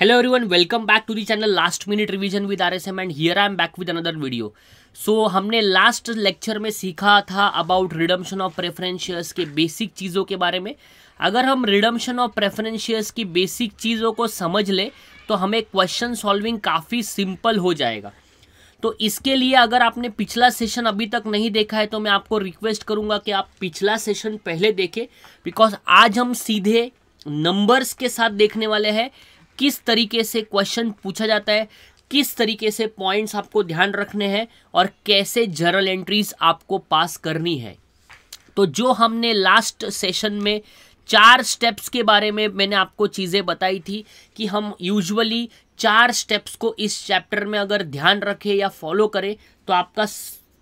hello everyone welcome back to the channel last minute revision with rsm and here I am back with another video so हमने last lecture में सीखा था about redemption of preferentials के basic चीज़ों के बारे में अगर हम रिडम्शन ऑफ प्रेफरेंशियस की बेसिक चीज़ों को समझ लें तो हमें क्वेश्चन सॉल्विंग काफ़ी सिंपल हो जाएगा तो इसके लिए अगर आपने पिछला सेशन अभी तक नहीं देखा है तो मैं आपको रिक्वेस्ट करूंगा कि आप पिछला सेशन पहले देखें बिकॉज आज हम सीधे नंबर्स के साथ देखने वाले हैं किस तरीके से क्वेश्चन पूछा जाता है किस तरीके से पॉइंट्स आपको ध्यान रखने हैं और कैसे जर्नल एंट्रीज आपको पास करनी है तो जो हमने लास्ट सेशन में चार स्टेप्स के बारे में मैंने आपको चीज़ें बताई थी कि हम यूजुअली चार स्टेप्स को इस चैप्टर में अगर ध्यान रखें या फॉलो करें तो आपका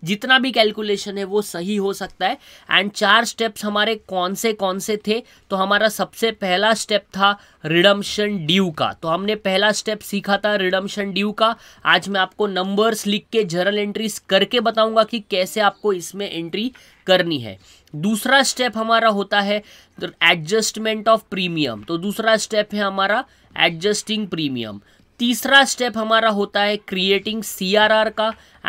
जितना भी कैलकुलेशन है वो सही हो सकता है एंड चार स्टेप्स हमारे कौन से कौन से थे तो हमारा सबसे पहला स्टेप था रिडम्शन ड्यू का तो हमने पहला स्टेप सीखा था रिडम्शन ड्यू का आज मैं आपको नंबर्स लिख के जर्नल एंट्रीज करके बताऊंगा कि कैसे आपको इसमें एंट्री करनी है दूसरा स्टेप हमारा होता है एडजस्टमेंट ऑफ प्रीमियम तो दूसरा स्टेप है हमारा एडजस्टिंग प्रीमियम तीसरा स्टेप हमारा होता है क्रिएटिंग सीआरआर का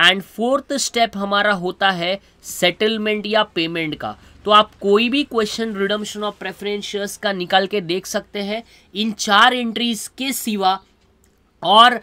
एंड फोर्थ स्टेप हमारा होता है सेटलमेंट या पेमेंट का तो आप कोई भी question redemption of preference shares का निकाल के देख सकते हैं इन चार एंट्रीज के सिवा और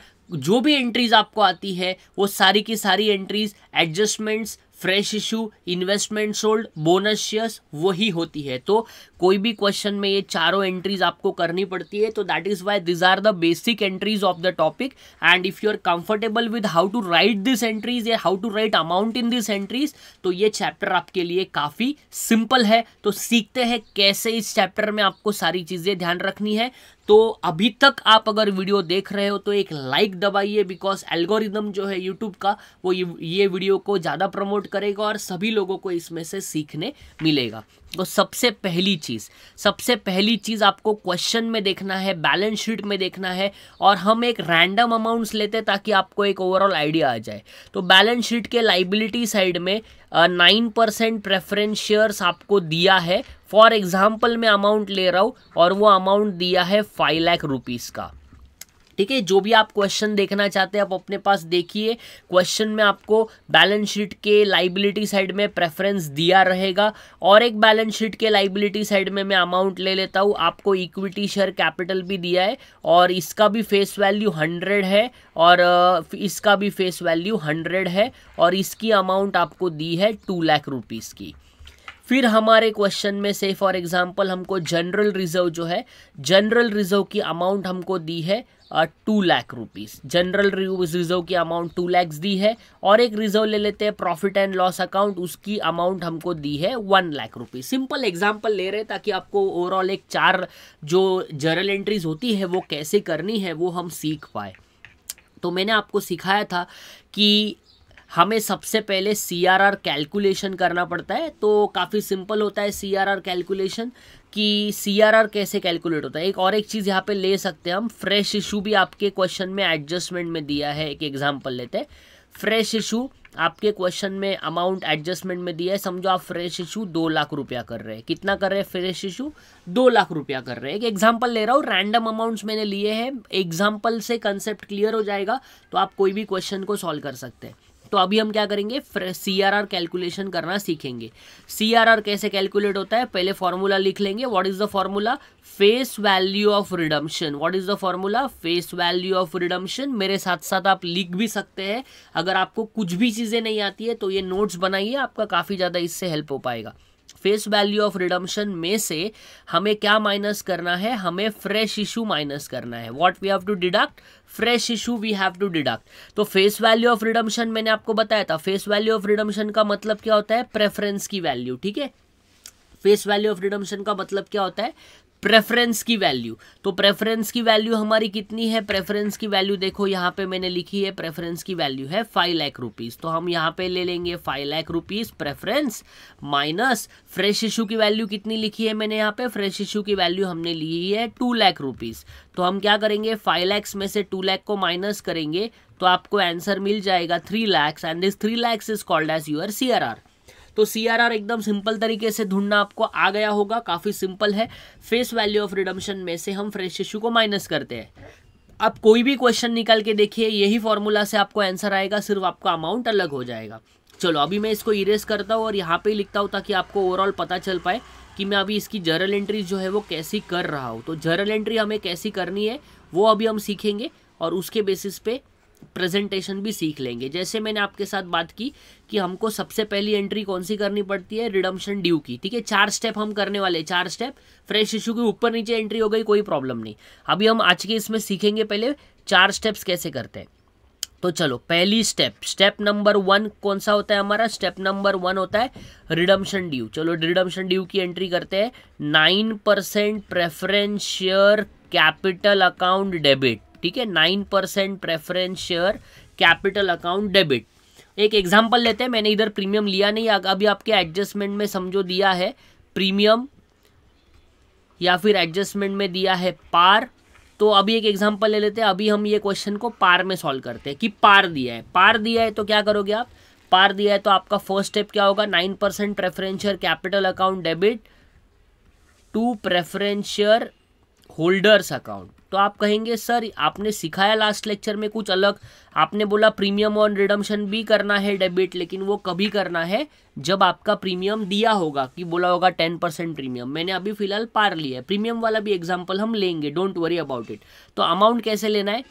जो भी एंट्रीज आपको आती है वो सारी की सारी entries adjustments fresh issue investment sold bonus shares वही होती है तो कोई भी क्वेश्चन में ये चारों एंट्रीज आपको करनी पड़ती है तो that is why these are the basic entries of the topic and if you are comfortable with how to write this entries या how to write amount in this entries तो ये चैप्टर आपके लिए काफ़ी सिंपल है तो सीखते हैं कैसे इस चैप्टर में आपको सारी चीज़ें ध्यान रखनी है तो अभी तक आप अगर वीडियो देख रहे हो तो एक लाइक दबाइए बिकॉज एल्गोरिदम जो है यूट्यूब का वो ये वीडियो को ज़्यादा प्रमोट करेगा और सभी लोगों को इसमें से सीखने मिलेगा तो सबसे पहली चीज़ चीज़ सबसे पहली चीज़ आपको क्वेश्चन में देखना है बैलेंस शीट में देखना है और हम एक रैंडम अमाउंट्स लेते हैं ताकि आपको एक ओवरऑल आइडिया आ जाए तो बैलेंस शीट के लाइबिलिटी साइड में नाइन परसेंट प्रेफरेंस शेयर्स आपको दिया है फॉर एग्जाम्पल मैं अमाउंट ले रहा हूँ और वो अमाउंट दिया है फाइव लाख रुपीज़ का ठीक है जो भी आप क्वेश्चन देखना चाहते हैं आप अपने पास देखिए क्वेश्चन में आपको बैलेंस शीट के लाइबिलिटी साइड में प्रेफरेंस दिया रहेगा और एक बैलेंस शीट के लाइबिलिटी साइड में मैं अमाउंट ले लेता हूँ आपको इक्विटी शेयर कैपिटल भी दिया है और इसका भी फेस वैल्यू हंड्रेड है और इसका भी फेस वैल्यू हंड्रेड है और इसकी अमाउंट आपको दी है टू लाख रुपीज़ की फिर हमारे क्वेश्चन में से फॉर एग्जांपल हमको जनरल रिजर्व जो है जनरल रिजर्व की अमाउंट हमको दी है two lakh rupees general reserve की अमाउंट टू लैक्स दी है और एक रिजर्व ले लेते हैं प्रॉफिट एंड लॉस अकाउंट उसकी अमाउंट हमको दी है one lakh rupees simple example ले रहे हैं ताकि आपको ओवरऑल एक चार जो जर्नल एंट्रीज होती है वो कैसे करनी है वो हम सीख पाए तो मैंने आपको सिखाया था कि हमें सबसे पहले सी आर आर कैलकुलेशन करना पड़ता है तो काफ़ी सिंपल होता है सी आर आर कैलकुलेशन कि सी आर आर कैसे कैलकुलेट होता है एक और एक चीज़ यहाँ पे ले सकते हैं हम फ्रेश इशू भी आपके क्वेश्चन में एडजस्टमेंट में दिया है एक एग्जांपल लेते हैं फ्रेश इशू आपके क्वेश्चन में अमाउंट एडजस्टमेंट में दिया है समझो आप फ्रेश इशू दो लाख रुपया कर रहे हैं कितना कर रहे हैं फ्रेश इशू दो लाख रुपया कर रहे हैं एक एग्जांपल ले रहा हूँ रैंडम अमाउंट्स मैंने लिए हैं एग्जांपल से कंसेप्ट क्लियर हो जाएगा तो आप कोई भी क्वेश्चन को सॉल्व कर सकते हैं तो अभी हम क्या करेंगे सी आर आर कैलकुलेशन करना सीखेंगे सी आर आर कैसे कैलकुलेट होता है पहले फॉर्मूला लिख लेंगे what is the formula face value of redemption what is the formula face value of redemption मेरे साथ साथ आप लिख भी सकते हैं अगर आपको कुछ भी चीज़ें नहीं आती है तो ये नोट्स बनाइए आपका काफ़ी ज़्यादा इससे हेल्प हो पाएगा फेस वैल्यू ऑफ रिडम्शन में से हमें क्या माइनस करना है हमें फ्रेश इशू माइनस करना है what we have to deduct fresh issue we have to deduct तो फेस वैल्यू ऑफ रिडम्शन मैंने आपको बताया था फेस वैल्यू ऑफ रिडम्शन का मतलब क्या होता है प्रेफरेंस की वैल्यू ठीक है फेस वैल्यू ऑफ रिडम्शन का मतलब क्या होता है प्रेफरेंस की वैल्यू तो प्रेफरेंस की वैल्यू हमारी कितनी है प्रेफरेंस की वैल्यू देखो यहाँ पे मैंने लिखी है प्रेफरेंस की वैल्यू है फाइव लाख रुपीज़ तो हम यहाँ पे ले लेंगे five lakh rupees preference minus fresh issue की वैल्यू कितनी लिखी है मैंने यहाँ पे फ्रेश इशू की वैल्यू हमने ली है टू लाख रुपीज़ तो हम क्या करेंगे फाइव लैक्स में से टू लैख को माइनस करेंगे तो आपको आंसर मिल जाएगा three lakhs and this three lakhs is called as your C R R तो सी एकदम सिंपल तरीके से ढूंढना आपको आ गया होगा काफ़ी सिंपल है फेस वैल्यू ऑफ रिडम्शन में से हम फ्रेश इशू को माइनस करते हैं आप कोई भी क्वेश्चन निकाल के देखिए यही फॉर्मूला से आपको आंसर आएगा सिर्फ आपका अमाउंट अलग हो जाएगा चलो अभी मैं इसको इरेज करता हूँ और यहाँ पे लिखता हूँ ताकि आपको ओवरऑल पता चल पाए कि मैं अभी इसकी जर्नल एंट्री जो है वो कैसी कर रहा हूँ तो जर्नल एंट्री हमें कैसी करनी है वो अभी हम सीखेंगे और उसके बेसिस पे प्रेजेंटेशन भी सीख लेंगे जैसे मैंने आपके साथ बात की कि हमको सबसे पहली एंट्री कौन सी करनी पड़ती है रिडम्शन ड्यू की ठीक है चार स्टेप हम करने वाले चार स्टेप फ्रेश इशू के ऊपर नीचे एंट्री हो गई कोई प्रॉब्लम नहीं अभी हम आज के इसमें सीखेंगे पहले चार स्टेप्स कैसे करते हैं तो चलो पहली स्टेप स्टेप नंबर वन कौन सा होता है हमारा स्टेप नंबर वन होता है रिडम्शन ड्यू चलो रिडम्शन ड्यू की एंट्री करते हैं nine percent preference share capital account debit ठीक है nine percent preference share capital account debit एक एग्जाम्पल लेते हैं मैंने इधर प्रीमियम लिया नहीं अभी आपके एडजस्टमेंट में समझो दिया है प्रीमियम या फिर एडजस्टमेंट में दिया है पार तो अभी एक एग्जाम्पल ले लेते हैं अभी हम ये क्वेश्चन को पार में सॉल्व करते हैं कि पार दिया है पार दिया है तो क्या करोगे आप पार दिया है तो आपका फर्स्ट स्टेप क्या होगा nine percent preferential capital account debit to preferential holders account तो आप कहेंगे सर आपने सिखाया लास्ट लेक्चर में कुछ अलग आपने बोला प्रीमियम ऑन रिडम्शन भी करना है डेबिट लेकिन वो कभी करना है जब आपका प्रीमियम दिया होगा कि बोला होगा टेन परसेंट प्रीमियम मैंने अभी फिलहाल पार लिया है प्रीमियम वाला भी एग्जाम्पल हम लेंगे डोंट वरी अबाउट इट तो अमाउंट कैसे लेना है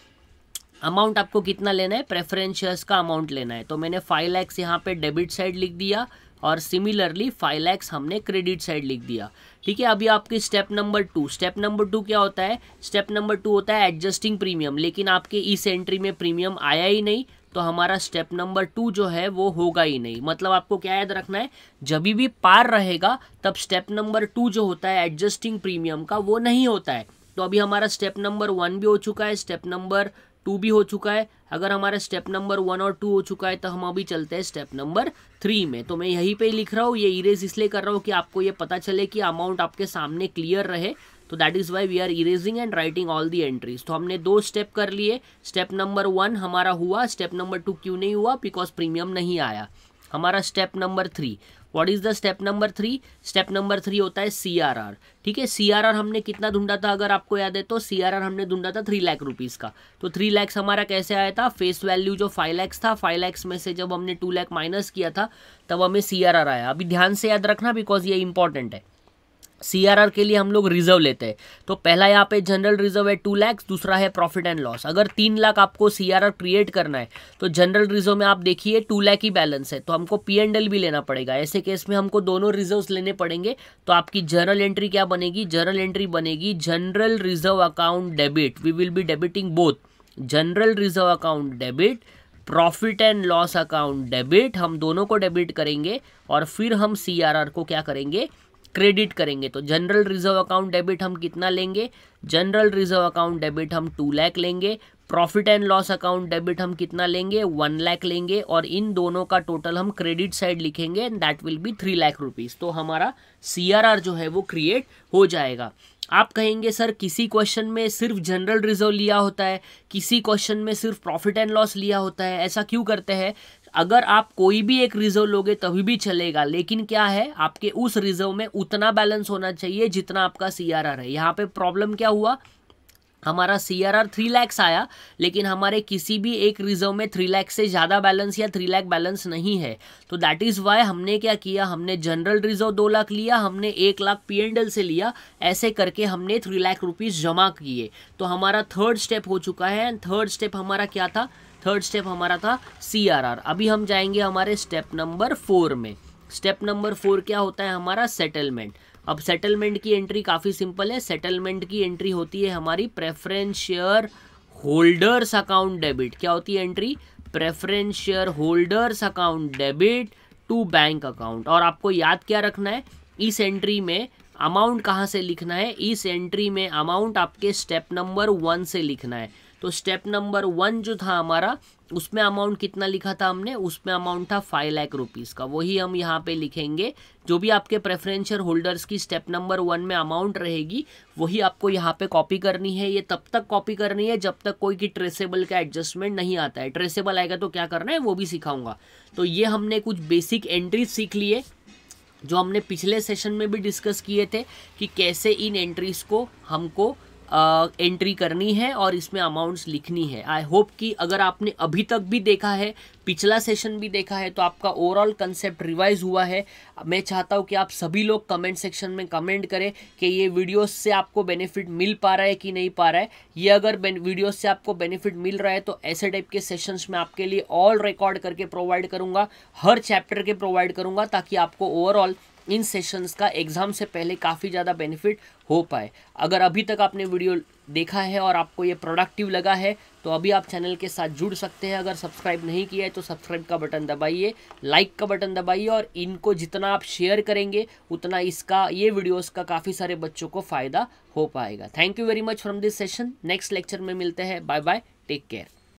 अमाउंट आपको कितना लेना है प्रेफरेंस शेयर्स का अमाउंट लेना है तो मैंने फाइव लैक्स यहाँ पे डेबिट साइड लिख दिया और सिमिलरली फाइव लैक्स हमने क्रेडिट साइड लिख दिया ठीक है अभी आपकी step number two step number two क्या होता है स्टेप नंबर टू होता है एडजस्टिंग प्रीमियम लेकिन आपके इस एंट्री में प्रीमियम आया ही नहीं तो हमारा स्टेप नंबर टू जो है वो होगा ही नहीं मतलब आपको क्या याद रखना है जब भी पार रहेगा तब स्टेप नंबर टू जो होता है एडजस्टिंग प्रीमियम का वो नहीं होता है तो अभी हमारा स्टेप नंबर वन भी हो चुका है स्टेप नंबर टू भी हो चुका है अगर हमारा स्टेप नंबर वन और टू हो चुका है तो हम अभी चलते हैं स्टेप नंबर थ्री में तो मैं यहीं पे लिख रहा हूँ ये इरेज इसलिए कर रहा हूँ कि आपको ये पता चले कि अमाउंट आपके सामने क्लियर रहे तो that is why we are erasing and writing all the entries तो हमने दो स्टेप कर लिए स्टेप नंबर वन हमारा हुआ स्टेप नंबर टू क्यों नहीं हुआ बिकॉज प्रीमियम नहीं आया हमारा step number three what is the step number three step number three होता है सी आर आर ठीक है सी आर आर हमने कितना ढूंढा था अगर आपको याद है तो सी आर आर हमने ढूंढा था थ्री लाख रुपीज़ का तो थ्री लैक्स हमारा कैसे आया था फेस वैल्यू जो फाइव लैक्स था फाइव लैक्स में से जब हमने टू लैख माइनस किया था तब हमें सी आर आर आया अभी ध्यान से याद रखना बिकॉज ये इंपॉर्टेंट है सी के लिए हम लोग रिजर्व लेते हैं तो पहला यहाँ पे जनरल रिजर्व है टू लैक्स दूसरा है प्रॉफिट एंड लॉस अगर तीन लाख आपको सी क्रिएट करना है तो जनरल रिजर्व में आप देखिए टू लैख ही बैलेंस है तो हमको पी एंड एल भी लेना पड़ेगा ऐसे केस में हमको दोनों रिजर्व लेने पड़ेंगे तो आपकी जनरल एंट्री क्या बनेगी जनरल एंट्री बनेगी general reserve account debit we will be debiting both general reserve account debit profit and loss account debit हम दोनों को डेबिट करेंगे और फिर हम सी को क्या करेंगे क्रेडिट करेंगे तो जनरल रिजर्व अकाउंट डेबिट हम कितना लेंगे जनरल रिजर्व अकाउंट डेबिट हम टू लैख लेंगे profit and loss account debit हम कितना लेंगे वन लैख लेंगे और इन दोनों का टोटल हम क्रेडिट साइड लिखेंगे and that will be three lakh rupees तो हमारा सी जो है वो क्रिएट हो जाएगा आप कहेंगे सर किसी क्वेश्चन में सिर्फ जनरल रिजर्व लिया होता है किसी क्वेश्चन में सिर्फ प्रॉफिट एंड लॉस लिया होता है ऐसा क्यों करते हैं अगर आप कोई भी एक रिजर्व लोगे तभी भी चलेगा लेकिन क्या है आपके उस रिजर्व में उतना बैलेंस होना चाहिए जितना आपका सी है यहाँ पे प्रॉब्लम क्या हुआ हमारा C R R three lakhs आया लेकिन हमारे किसी भी एक रिजर्व में थ्री लैक्स से ज़्यादा बैलेंस या थ्री लैक बैलेंस नहीं है तो दैट इज़ वाई हमने क्या किया हमने जनरल रिजर्व दो लाख लिया हमने एक लाख पी एंड एल से लिया ऐसे करके हमने थ्री लाख रुपीज़ जमा किए तो हमारा थर्ड स्टेप हो चुका है एंड थर्ड स्टेप हमारा क्या था थर्ड स्टेप हमारा था सी अभी हम जाएंगे हमारे स्टेप नंबर फोर में स्टेप नंबर फोर क्या होता है हमारा सेटलमेंट अब सेटलमेंट की एंट्री काफ़ी सिंपल है सेटलमेंट की एंट्री होती है हमारी preference shareholders account debit क्या होती है entry preference shareholders account debit to bank account और आपको याद क्या रखना है इस एंट्री में अमाउंट कहाँ से लिखना है इस एंट्री में अमाउंट आपके स्टेप नंबर वन से लिखना है तो स्टेप नंबर वन जो था हमारा उसमें अमाउंट कितना लिखा था हमने उसमें अमाउंट था फाइव लाख रुपीज़ का वही हम यहाँ पे लिखेंगे जो भी आपके प्रेफरेंशियल होल्डर्स की स्टेप नंबर वन में अमाउंट रहेगी वही आपको यहाँ पे कॉपी करनी है ये तब तक कॉपी करनी है जब तक कोई की ट्रेसेबल का एडजस्टमेंट नहीं आता है ट्रेसेबल आएगा तो क्या करना है वो भी सिखाऊंगा तो ये हमने कुछ बेसिक एंट्री सीख लिए जो हमने पिछले सेशन में भी डिस्कस किए थे कि कैसे इन एंट्रीज़ को हमको एंट्री करनी है और इसमें अमाउंट्स लिखनी है आई होप कि अगर आपने अभी तक भी देखा है पिछला सेशन भी देखा है तो आपका ओवरऑल कंसेप्ट रिवाइज हुआ है मैं चाहता हूँ कि आप सभी लोग कमेंट सेक्शन में कमेंट करें कि ये वीडियोस से आपको बेनिफिट मिल पा रहा है कि नहीं पा रहा है ये अगर वीडियोस से आपको बेनिफिट मिल रहा है तो ऐसे टाइप के सेशंस में आपके लिए ऑल रिकॉर्ड करके प्रोवाइड करूँगा हर चैप्टर के प्रोवाइड करूँगा ताकि आपको ओवरऑल इन सेशंस का एग्ज़ाम से पहले काफ़ी ज़्यादा बेनिफिट हो पाए अगर अभी तक आपने वीडियो देखा है और आपको ये प्रोडक्टिव लगा है तो अभी आप चैनल के साथ जुड़ सकते हैं अगर सब्सक्राइब नहीं किया है तो सब्सक्राइब का बटन दबाइए लाइक का बटन दबाइए और इनको जितना आप शेयर करेंगे उतना इसका ये वीडियोस का काफ़ी सारे बच्चों को फ़ायदा हो पाएगा thank you very much from this session next lecture में मिलते हैं बाय बाय टेक केयर